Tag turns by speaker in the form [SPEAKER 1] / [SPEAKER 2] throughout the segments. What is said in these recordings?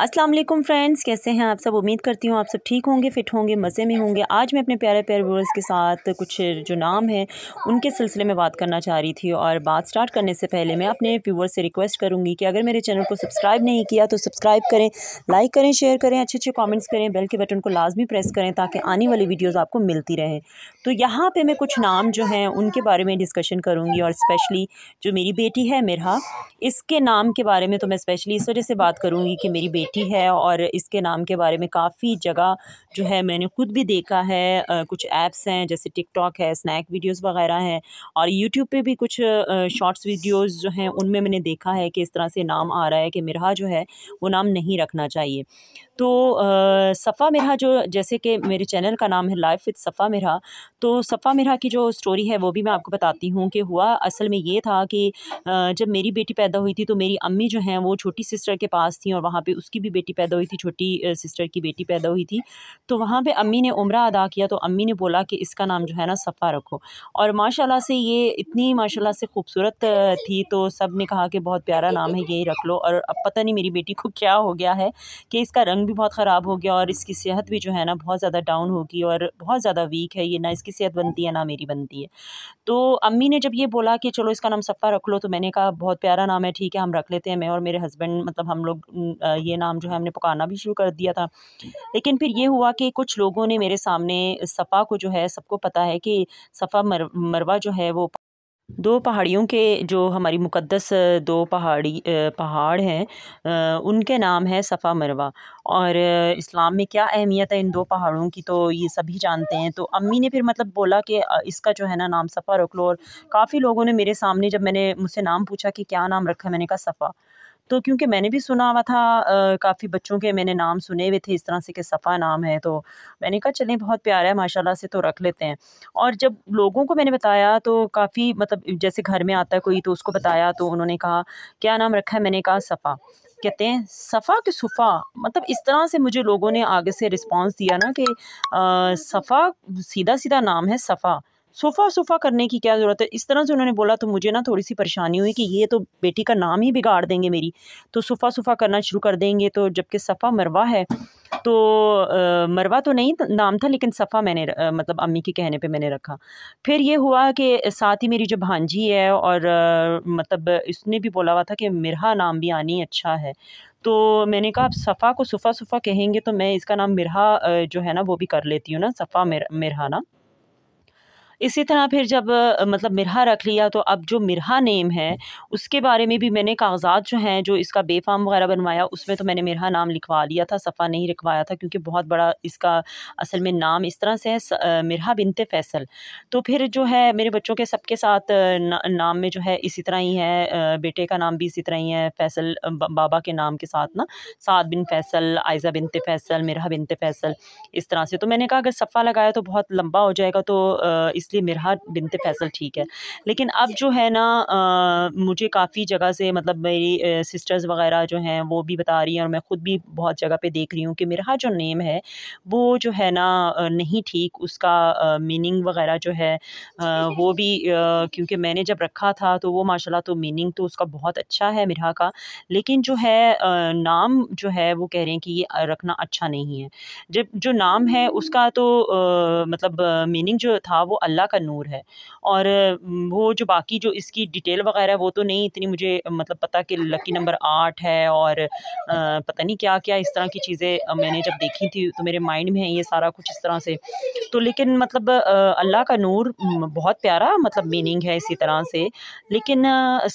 [SPEAKER 1] अस्सलाम वालेकुम फ्रेंड्स कैसे हैं आप सब उम्मीद करती हूँ आप सब ठीक होंगे फिट होंगे मज़े में होंगे आज मैं अपने प्यारे प्यारे व्यूअर्स के साथ कुछ जो नाम हैं उनके सिलसिले में बात करना चाह रही थी और बात स्टार्ट करने से पहले मैं अपने व्यूअर्स से रिक्वेस्ट करूँगी कि अगर मेरे चैनल को सब्सक्राइब नहीं किया तो सब्सक्राइब करें लाइक करें शेयर करें अच्छे अच्छे कॉमेंट्स करें बेल के बटन को लाजमी प्रेस करें ताकि आने वाली वीडियोज़ आपको मिलती रहें तो यहाँ पर मैं कुछ नाम जो हैं उनके बारे में डिस्कशन करूँगी और स्पेशली जो मेरी बेटी है मेरा इसके नाम के बारे में तो मैं स्पेशली इस वजह से बात करूँगी कि मेरी बेटी बेटी है और इसके नाम के बारे में काफ़ी जगह जो है मैंने खुद भी देखा है कुछ ऐप्स हैं जैसे टिकटॉक है स्नैक वीडियोस वगैरह हैं और यूट्यूब पे भी कुछ शॉर्ट्स वीडियोस जो हैं उनमें मैंने देखा है कि इस तरह से नाम आ रहा है कि मेरा जो है वो नाम नहीं रखना चाहिए तो सफ़ा मिरहा जो जैसे कि मेरे चैनल का नाम है लाइफ विद सफ़ा मिरहा तो सफ़ा मिरहा की जो स्टोरी है वो भी मैं आपको बताती हूँ कि हुआ असल में ये था कि जब मेरी बेटी पैदा हुई थी तो मेरी अम्मी जो हैं वो छोटी सिस्टर के पास थी और वहाँ पर उसकी भी बेटी पैदा हुई थी छोटी सिस्टर की बेटी पैदा हुई थी तो वहाँ पर अम्मी ने उम्र अदा किया तो अम्मी ने बोला कि इसका नाम जो है ना सफ़ा रखो और माशाला से ये इतनी माशा से खूबसूरत थी तो सब ने कहा कि बहुत प्यारा नाम है यही रख लो और अब पता नहीं मेरी बेटी को क्या हो गया है कि इसका रंग भी बहुत ख़राब हो गया और इसकी सेहत भी जो है ना बहुत ज़्यादा डाउन होगी और बहुत ज़्यादा वीक है ये ना इसकी सेहत बनती है ना मेरी बनती है तो अम्मी ने जब ये बोला कि चलो इसका नाम सफ़ा रख लो तो मैंने कहा बहुत प्यारा नाम है ठीक है हम रख लेते हैं मैं और मेरे हस्बैंड मतलब हम लोग ये नाम जो है हमने पकाना भी शुरू कर दिया था लेकिन फिर ये हुआ कि कुछ लोगों ने मेरे सामने सफ़ा को जो है सबको पता है कि सफ़ा मर, मरवा जो है वो दो पहाड़ियों के जो हमारी मुक़दस दो पहाड़ी पहाड़ हैं उनके नाम है सफ़ा मरवा और इस्लाम में क्या अहमियत है इन दो पहाड़ों की तो ये सभी जानते हैं तो अम्मी ने फिर मतलब बोला कि इसका जो है ना नाम सफ़ा रख लो और काफ़ी लोगों ने मेरे सामने जब मैंने मुझसे नाम पूछा कि क्या नाम रखा मैंने कहा सफ़ा तो क्योंकि मैंने भी सुना हुआ था काफ़ी बच्चों के मैंने नाम सुने हुए थे इस तरह से कि सफ़ा नाम है तो मैंने कहा चलें बहुत प्यारा है माशाला से तो रख लेते हैं और जब लोगों को मैंने बताया तो काफ़ी मतलब जैसे घर में आता है कोई तो उसको बताया तो उन्होंने कहा क्या नाम रखा है मैंने कहा सफ़ा कहते हैं सफ़ा के सफ़ा मतलब इस तरह से मुझे लोगों ने आगे से रिस्पांस दिया ना कि सफ़ा सीधा सीधा नाम है सफ़ा सोफ़ा सोफ़ा करने की क्या ज़रूरत है इस तरह से उन्होंने बोला तो मुझे ना थोड़ी सी परेशानी हुई कि ये तो बेटी का नाम ही बिगाड़ देंगे मेरी तो सोफ़ा सोफ़ा करना शुरू कर देंगे तो जबकि सफ़ा मरवा है तो आ, मरवा तो नहीं नाम था लेकिन सफ़ा मैंने आ, मतलब अम्मी के कहने पे मैंने रखा फिर ये हुआ कि साथ ही मेरी जो भांजी है और आ, मतलब इसने भी बोला हुआ था कि मिरहा नाम भी आनी अच्छा है तो मैंने कहा आप सफ़ा को सफ़ा सफ़ा कहेंगे तो मैं इसका नाम मिरहा जो है ना वो भी कर लेती हूँ ना सफ़ा मिर मिरहा ना इसी तरह फिर जब मतलब मिरहा रख लिया तो अब जो मिरहा नेम है उसके बारे में भी मैंने कागजात जो हैं जो इसका बेफाम वगैरह बनवाया उसमें तो मैंने मिरहा नाम लिखवा लिया था सफ़ा नहीं लिखवाया था क्योंकि बहुत बड़ा इसका असल में नाम इस तरह से है मिरहा बिनते फैसल तो फिर जो है मेरे बच्चों के सबके साथ ना, नाम में जो है इसी तरह ही है बेटे का नाम भी इसी तरह ही है फैसल बाबा के नाम के साथ ना साद बिन फैसल आयज़ा बिनते फैसल मिरहा बिनते फैसल इस तरह से तो मैंने कहा अगर सफ़ा लगाया तो बहुत लंबा हो जाएगा तो इस इसलिए मेरा बिनत फैसल ठीक है लेकिन अब जो है ना आ, मुझे काफ़ी जगह से मतलब मेरी सिस्टर्स वगैरह जो हैं वो भी बता रही हैं और मैं ख़ुद भी बहुत जगह पे देख रही हूँ कि मेरा जो नेम है वो जो है ना नहीं ठीक उसका मीनिंग वगैरह जो है आ, अच्छा, वो भी क्योंकि मैंने जब रखा था तो वो माशाल्लाह तो मीनिंग तो उसका बहुत अच्छा है मेरा का लेकिन जो है आ, नाम जो है वो कह रहे हैं कि ये रखना अच्छा नहीं है जब जो नाम है हम्म। उसका तो आ, मतलब मीनिंग जो था वो अल्लाह अल्लाह का नूर है और वो जो बाकी जो इसकी डिटेल वगैरह वो तो नहीं इतनी मुझे मतलब पता कि लकी नंबर आठ है और पता नहीं क्या क्या इस तरह की चीज़ें मैंने जब देखी थी तो मेरे माइंड में है ये सारा कुछ इस तरह से तो लेकिन मतलब अल्लाह का नूर बहुत प्यारा मतलब मीनिंग है इसी तरह से लेकिन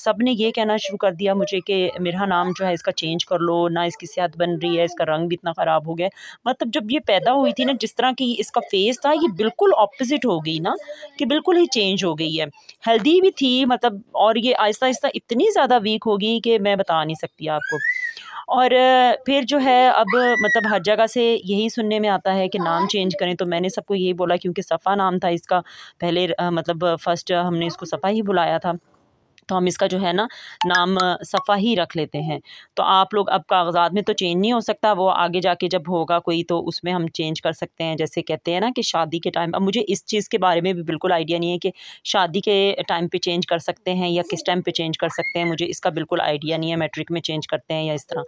[SPEAKER 1] सब ने ये कहना शुरू कर दिया मुझे कि मेरा नाम जो है इसका चेंज कर लो ना इसकी सेहत बन रही है इसका रंग भी इतना ख़राब हो गया मतलब जब ये पैदा हुई थी ना जिस तरह की इसका फेस था ये बिल्कुल अपोजिट हो गई ना कि बिल्कुल ही चेंज हो गई है हेल्दी भी थी मतलब और ये आहिस्ता आहिस्ता इतनी ज़्यादा वीक हो गई कि मैं बता नहीं सकती आपको और फिर जो है अब मतलब हर जगह से यही सुनने में आता है कि नाम चेंज करें तो मैंने सबको यही बोला क्योंकि सफ़ा नाम था इसका पहले मतलब फ़र्स्ट हमने इसको सफ़ा ही बुलाया था तो हम इसका जो है ना नाम सफ़ा ही रख लेते हैं तो आप लोग अब कागजात में तो चेंज नहीं हो सकता वो आगे जाके जब होगा कोई तो उसमें हम चेंज कर सकते हैं जैसे कहते हैं ना कि शादी के टाइम अब मुझे इस चीज़ के बारे में भी बिल्कुल आइडिया नहीं है कि शादी के टाइम पे चेंज कर सकते हैं या किस टाइम पे चेंज कर सकते हैं मुझे इसका बिल्कुल आइडिया नहीं है मैट्रिक में चेंज करते हैं या इस तरह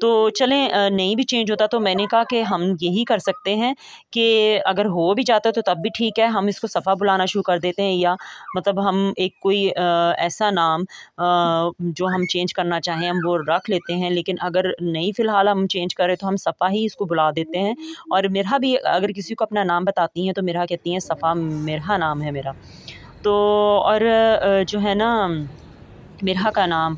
[SPEAKER 1] तो चलें नहीं भी चेंज होता तो मैंने कहा कि हम यही कर सकते हैं कि अगर हो भी जाता है तो तब भी ठीक है हम इसको सफ़ा बुलाना शुरू कर देते हैं या मतलब हम एक कोई ऐसा दूसरा नाम जो हम चेंज करना चाहें हम वो रख लेते हैं लेकिन अगर नहीं फ़िलहाल हम चेंज करें तो हम सफ़ा ही इसको बुला देते हैं और मेरा भी अगर किसी को अपना नाम बताती हैं तो मेरा कहती हैं सफ़ा मिरहा नाम है मेरा तो और जो है ना मेरा का नाम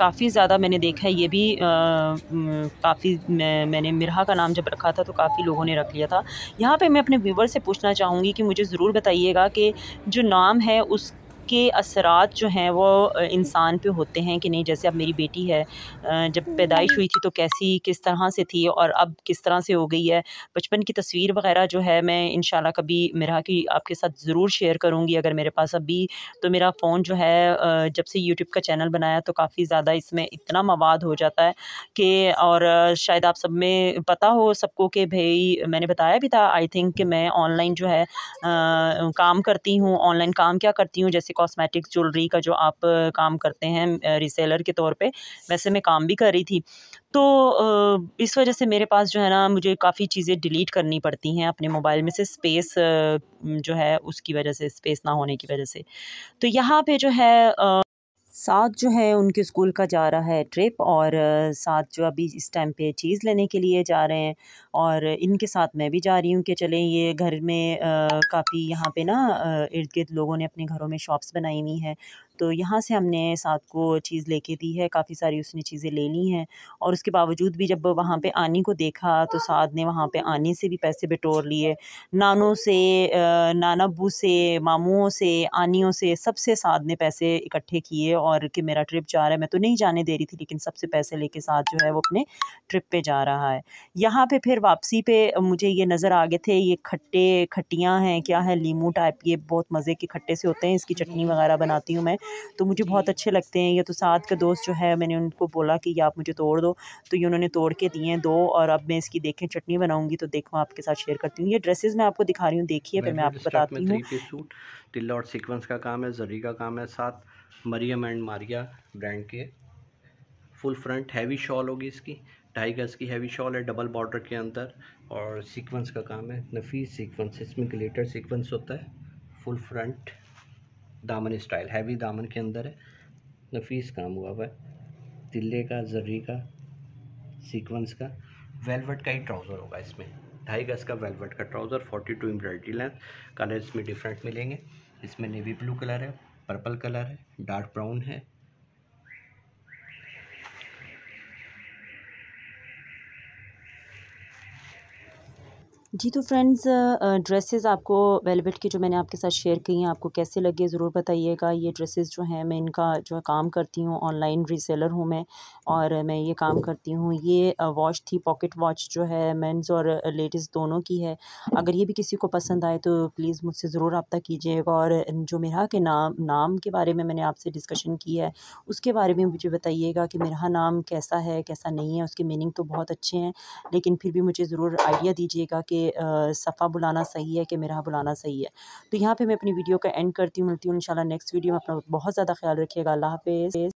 [SPEAKER 1] काफ़ी ज़्यादा मैंने देखा है ये भी काफ़ी मैं, मैंने मिरहा का नाम जब रखा था तो काफ़ी लोगों ने रख लिया था यहाँ पे मैं अपने व्यूवर से पूछना चाहूँगी कि मुझे ज़रूर बताइएगा कि जो नाम है उस के असरात जो हैं वो इंसान पे होते हैं कि नहीं जैसे अब मेरी बेटी है जब पैदाइश हुई थी तो कैसी किस तरह से थी और अब किस तरह से हो गई है बचपन की तस्वीर वगैरह जो है मैं इन कभी मेरा की आपके साथ ज़रूर शेयर करूँगी अगर मेरे पास अभी तो मेरा फ़ोन जो है जब से यूट्यूब का चैनल बनाया तो काफ़ी ज़्यादा इसमें इतना मवाद हो जाता है कि और शायद आप सब में पता हो सबको कि भाई मैंने बताया भी था आई थिंक कि मैं ऑनलाइन जो है आ, काम करती हूँ ऑनलाइन काम क्या करती हूँ जैसे कॉस्मेटिक्स ज्वेलरी का जो आप काम करते हैं रिसेलर के तौर पे वैसे मैं काम भी कर रही थी तो इस वजह से मेरे पास जो है ना मुझे काफ़ी चीज़ें डिलीट करनी पड़ती हैं अपने मोबाइल में से स्पेस जो है उसकी वजह से स्पेस ना होने की वजह से तो यहाँ पे जो है साथ जो है उनके स्कूल का जा रहा है ट्रिप और साथ जो अभी इस टाइम पे चीज़ लेने के लिए जा रहे हैं और इनके साथ मैं भी जा रही हूँ कि चलें ये घर में काफ़ी यहाँ पे ना इर्द गिर्द लोगों ने अपने घरों में शॉप्स बनाई हुई हैं तो यहाँ से हमने साथ को चीज़ लेके दी है काफ़ी सारी उसने चीज़ें ले ली हैं और उसके बावजूद भी जब वहाँ पे आनी को देखा तो साध ने वहाँ पे आनी से भी पैसे बटोर लिए नानों से नानाबू से मामुओं से आनियों से सबसे साथ ने पैसे इकट्ठे किए और कि मेरा ट्रिप जा रहा है मैं तो नहीं जाने दे रही थी लेकिन सबसे पैसे लेके साथ जो है वो अपने ट्रिप पर जा रहा है यहाँ पर फिर वापसी पर मुझे ये नज़र आ गए थे ये खट्टे खट्टियाँ हैं क्या है लीमू टाइप ये बहुत मज़े के खट्टे से होते हैं इसकी चटनी वगैरह बनाती हूँ मैं तो मुझे बहुत अच्छे लगते हैं ये तो साथ का दोस्त जो है मैंने उनको बोला कि ये आप मुझे तोड़ दो तो ये उन्होंने तोड़ के दिए हैं दो और अब मैं इसकी देखें चटनी बनाऊँगी तो देखो आपके साथ शेयर करती हूँ ये ड्रेसेस मैं आपको दिखा रही हूँ देखिए फिर मैं आपको बताती हूँ टिल्ला और सिक्वेंस का काम है जरी का काम है साथ मरियम एंड मारिया ब्रांड के फुल फ्रंट हैवी शॉल होगी इसकी ढाई गज की हैवी शॉल है डबल बॉर्डर के अंदर और सीक्वेंस का काम है नफीस सीक्वेंस इसमें ग्लेटर सीक्वेंस होता है फुल फ्रंट दामन स्टाइल हैवी दामन के अंदर है नफीस काम हुआ हुआ है तिल्ले का जर्री का सीक्वेंस का वेलवेट का ही ट्राउज़र होगा इसमें ढाई गज का वेलवेट का trouser forty two embroidery length colour इसमें डिफरेंट मिलेंगे इसमें नेवी ब्लू कलर है पर्पल कलर है डार्क ब्राउन है जी तो फ्रेंड्स ड्रेसेस आपको वेलवेट की जो मैंने आपके साथ शेयर की हैं आपको कैसे लगे ज़रूर बताइएगा ये ड्रेसेस जो हैं मैं इनका जो है काम करती हूँ ऑनलाइन रीसेलर हूँ मैं और मैं ये काम करती हूँ ये वॉच थी पॉकेट वॉच जो है मेंस और लेडीज़ दोनों की है अगर ये भी किसी को पसंद आए तो प्लीज़ मुझसे ज़रूर रबता कीजिएगा और जो मेरा के नाम नाम के बारे में मैंने आपसे डिस्कशन की है उसके बारे में मुझे बताइएगा कि मेरा नाम कैसा है कैसा नहीं है उसके मीनिंग तो बहुत अच्छे हैं लेकिन फिर भी मुझे ज़रूर आइडिया दीजिएगा कि सफ़ा बुलाना सही है कि मेरा बुलाना सही है तो यहाँ पे मैं अपनी वीडियो का एंड करती हूँ मिलती हूँ इंशाल्लाह नेक्स्ट वीडियो में अपना बहुत ज़्यादा ख्याल रखिएगा अल्लाह हाफिज़